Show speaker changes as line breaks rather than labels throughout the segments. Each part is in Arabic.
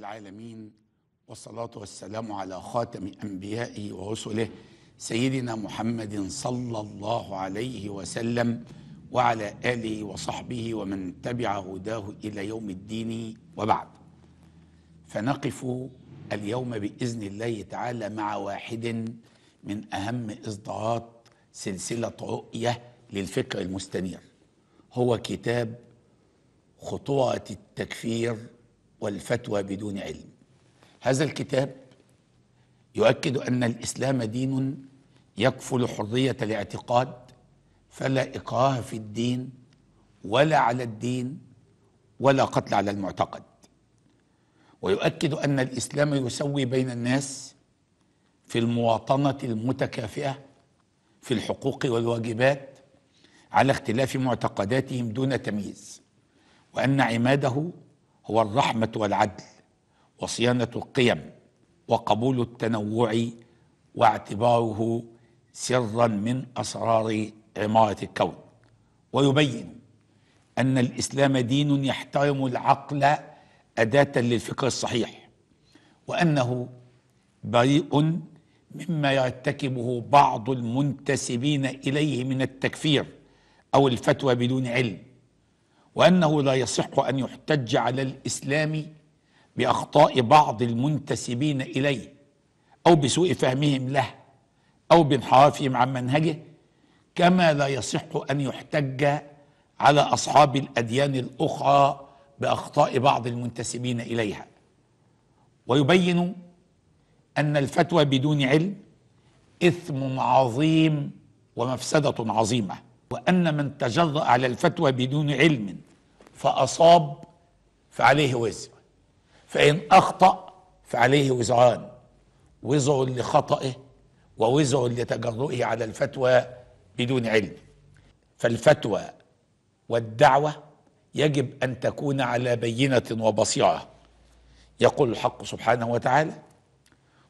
العالمين والصلاة والسلام على خاتم أنبيائه ورسله سيدنا محمد صلى الله عليه وسلم وعلى آله وصحبه ومن تبع هداه إلى يوم الدين وبعد فنقف اليوم بإذن الله تعالى مع واحد من أهم إصدارات سلسلة رؤية للفكر المستنير هو كتاب خطوة التكفير والفتوى بدون علم هذا الكتاب يؤكد أن الإسلام دين يكفل حرية الاعتقاد فلا إكراه في الدين ولا على الدين ولا قتل على المعتقد ويؤكد أن الإسلام يسوي بين الناس في المواطنة المتكافئة في الحقوق والواجبات على اختلاف معتقداتهم دون تمييز وأن عماده هو الرحمة والعدل وصيانة القيم وقبول التنوع واعتباره سرا من أسرار عمارة الكون ويبين أن الإسلام دين يحترم العقل أداة للفكر الصحيح وأنه بريء مما يرتكبه بعض المنتسبين إليه من التكفير أو الفتوى بدون علم وانه لا يصح ان يحتج على الاسلام باخطاء بعض المنتسبين اليه او بسوء فهمهم له او بانحرافهم عن منهجه كما لا يصح ان يحتج على اصحاب الاديان الاخرى باخطاء بعض المنتسبين اليها ويبين ان الفتوى بدون علم اثم عظيم ومفسده عظيمه وأن من تجرأ على الفتوى بدون علم فأصاب فعليه وزر فإن أخطأ فعليه وزران وزر لخطئه ووزر لتجرؤه على الفتوى بدون علم فالفتوى والدعوة يجب أن تكون على بينة وبصيرة يقول الحق سبحانه وتعالى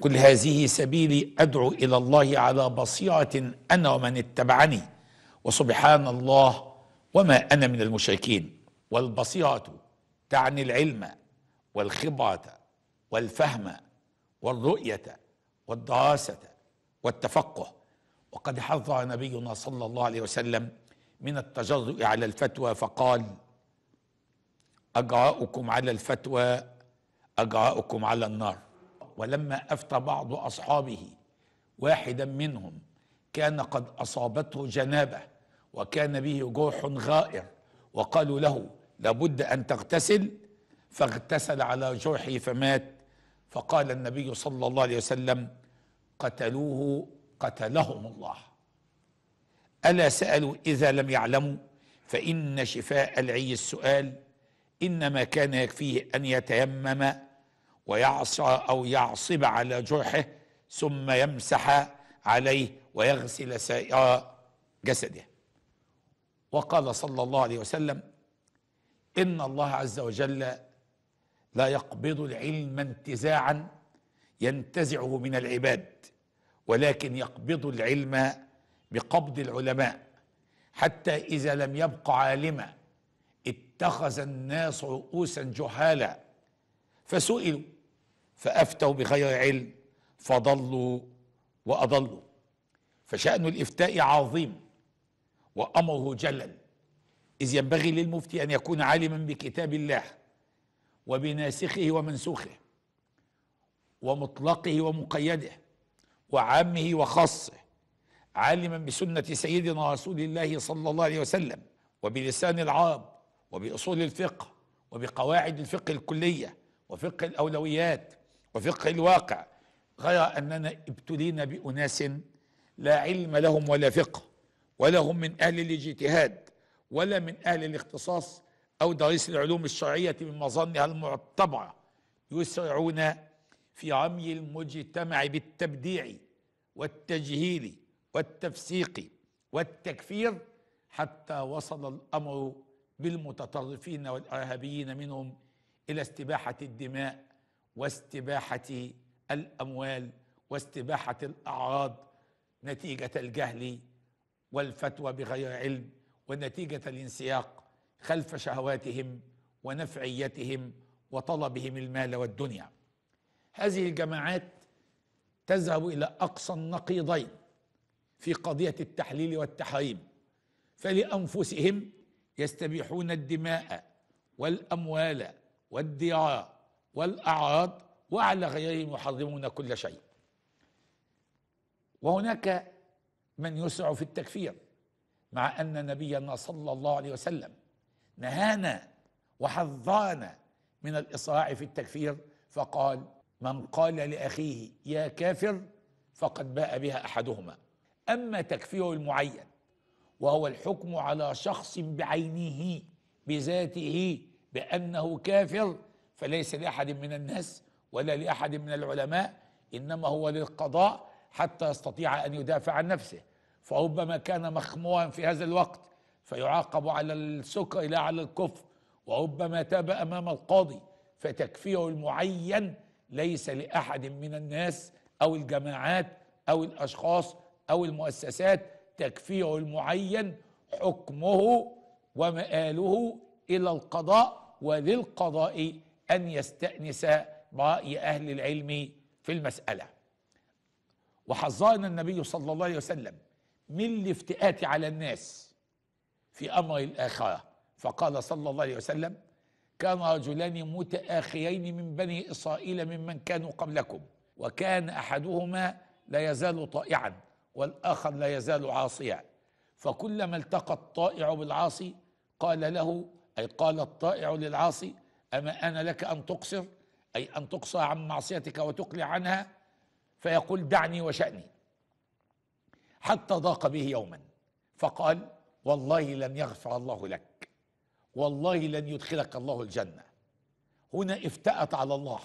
قل هذه سبيلي أدعو إلى الله على بصيرة أنا ومن اتبعني وسبحان الله وما أنا من المشركين والبصيرة تعني العلم والخبرة والفهم والرؤية والدراسة والتفقه وقد حذر نبينا صلى الله عليه وسلم من التجرؤ على الفتوى فقال اجراؤكم على الفتوى اجراؤكم على النار ولما أفتى بعض أصحابه واحدا منهم كان قد أصابته جنابة وكان به جرح غائر وقالوا له لابد أن تغتسل فاغتسل على جرحه فمات فقال النبي صلى الله عليه وسلم قتلوه قتلهم الله ألا سألوا إذا لم يعلموا فإن شفاء العي السؤال إنما كان يكفيه أن يتيمم ويعصى أو يعصب على جرحه ثم يمسح عليه ويغسل سائر جسده وقال صلى الله عليه وسلم إن الله عز وجل لا يقبض العلم انتزاعا ينتزعه من العباد ولكن يقبض العلم بقبض العلماء حتى إذا لم يبق عالما اتخذ الناس رؤوسا جهالا فسئلوا فأفتوا بغير علم فضلوا وأضلوا فشأن الإفتاء عظيم وأمره جلا إذ ينبغي للمفتي أن يكون عالما بكتاب الله وبناسخه ومنسوخه ومطلقه ومقيده وعامه وخاصه عالما بسنة سيدنا رسول الله صلى الله عليه وسلم وبلسان العرب وبأصول الفقه وبقواعد الفقه الكلية وفقه الأولويات وفقه الواقع غير أننا ابتلينا بأناس لا علم لهم ولا فقه ولا هم من أهل الاجتهاد ولا من أهل الاختصاص أو دريس العلوم الشرعية من مظنها المعتبرة يسرعون في عمي المجتمع بالتبديع والتجهيل والتفسيق والتكفير حتى وصل الأمر بالمتطرفين والإرهابيين منهم إلى استباحة الدماء واستباحة الاموال واستباحه الاعراض نتيجه الجهل والفتوى بغير علم ونتيجه الانسياق خلف شهواتهم ونفعيتهم وطلبهم المال والدنيا هذه الجماعات تذهب الى اقصى النقيضين في قضيه التحليل والتحريم فلانفسهم يستبيحون الدماء والاموال والديار والاعراض وعلى غيرهم يحرمون كل شيء وهناك من يسع في التكفير مع أن نبينا صلى الله عليه وسلم نهانا وحظانا من الإسراع في التكفير فقال من قال لأخيه يا كافر فقد باء بها أحدهما أما تكفير المعين وهو الحكم على شخص بعينه بذاته بأنه كافر فليس لأحد من الناس ولا لأحد من العلماء إنما هو للقضاء حتى يستطيع أن يدافع عن نفسه فربما كان مخموا في هذا الوقت فيعاقب على السكر لا على الكفر وربما تاب أمام القاضي فتكفيره المعين ليس لأحد من الناس أو الجماعات أو الأشخاص أو المؤسسات تكفيره المعين حكمه ومآله إلى القضاء وللقضاء أن يستأنس رأي أهل العلم في المسألة وحذرنا النبي صلى الله عليه وسلم من الافتئات على الناس في أمر الآخرة فقال صلى الله عليه وسلم كان رجلان متآخيين من بني إسرائيل ممن كانوا قبلكم وكان أحدهما لا يزال طائعا والآخر لا يزال عاصيا فكلما التقى الطائع بالعاصي قال له أي قال الطائع للعاصي أما أنا لك أن تقصر أي أن تقصى عن معصيتك وتقلع عنها فيقول دعني وشأني حتى ضاق به يوما فقال والله لن يغفر الله لك والله لن يدخلك الله الجنة هنا افتأت على الله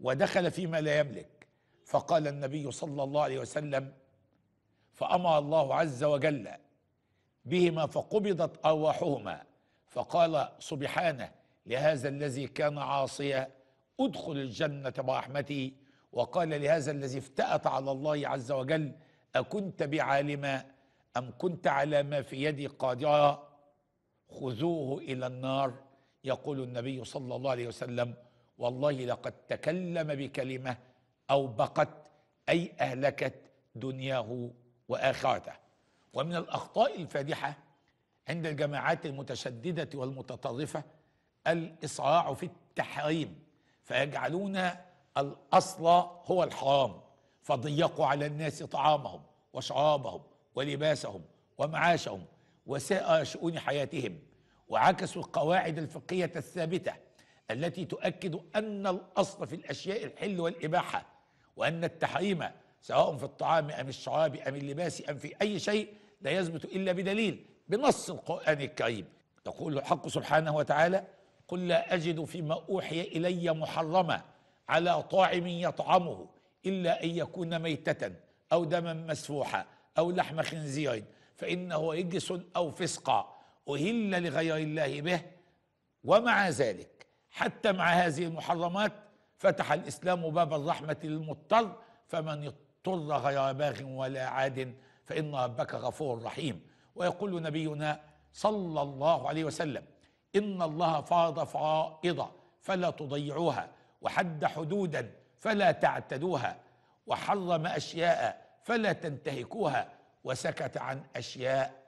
ودخل فيما لا يملك فقال النبي صلى الله عليه وسلم فأمر الله عز وجل بهما فقبضت أرواحهما فقال سبحانه لهذا الذي كان عاصيا ادخل الجنة برحمته وقال لهذا الذي افتأت على الله عز وجل أكنت بعالما أم كنت على ما في يدي قادرا خذوه إلى النار يقول النبي صلى الله عليه وسلم والله لقد تكلم بكلمة أو بقت أي أهلكت دنياه وآخرته ومن الأخطاء الفادحة عند الجماعات المتشددة والمتطرفة الإصراع في التحريم فيجعلون الاصل هو الحرام فضيقوا على الناس طعامهم وشرابهم ولباسهم ومعاشهم وسائر شؤون حياتهم وعكسوا القواعد الفقهيه الثابته التي تؤكد ان الاصل في الاشياء الحل والاباحه وان التحريم سواء في الطعام ام الشراب ام اللباس ام في اي شيء لا يثبت الا بدليل بنص القران الكريم يقول الحق سبحانه وتعالى قل لا أجد فيما أوحي إلي محرما على طاعم يطعمه إلا أن يكون ميتة أو دما مسفوحا أو لحم خنزير فإنه رجس أو فسقا أهل لغير الله به ومع ذلك حتى مع هذه المحرمات فتح الإسلام باب الرحمة للمضطر فمن اضطر غير باغ ولا عاد فإن ربك غفور رحيم ويقول نبينا صلى الله عليه وسلم إن الله فاض فائضة فلا تضيعوها وحد حدودا فلا تعتدوها وحرم أشياء فلا تنتهكوها وسكت عن أشياء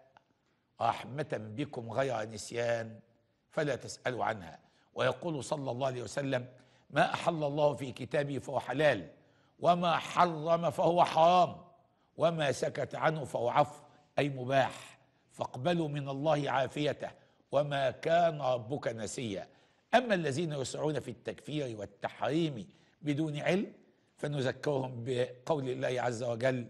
رحمة بكم غير نسيان فلا تسألوا عنها ويقول صلى الله عليه وسلم ما أحل الله في كتابه فهو حلال وما حرم فهو حرام وما سكت عنه فهو عفو أي مباح فاقبلوا من الله عافيته وما كان ربك نسيا أما الذين يسعون في التكفير والتحريم بدون علم فنذكرهم بقول الله عز وجل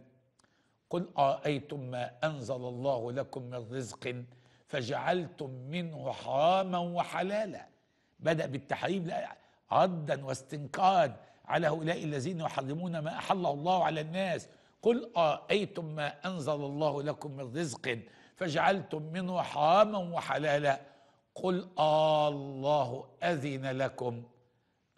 قل أرأيتم ما أنزل الله لكم من رزق فجعلتم منه حراما وحلالا بدأ بالتحريم ردا واستنقاد على هؤلاء الذين يحرمون ما أحله الله على الناس قل أرأيتم ما أنزل الله لكم من رزق فجعلتم منه حراما وحلالا قل آه الله أذن لكم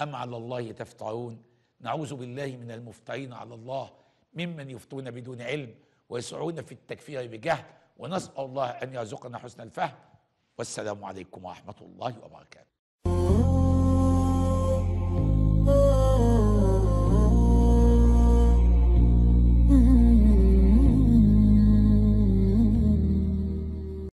أم على الله تفترون نعوذ بالله من المفترين على الله ممن يفتون بدون علم ويسعون في التكفير بجهل ونسأل الله أن يرزقنا حسن الفهم والسلام عليكم ورحمة الله وبركاته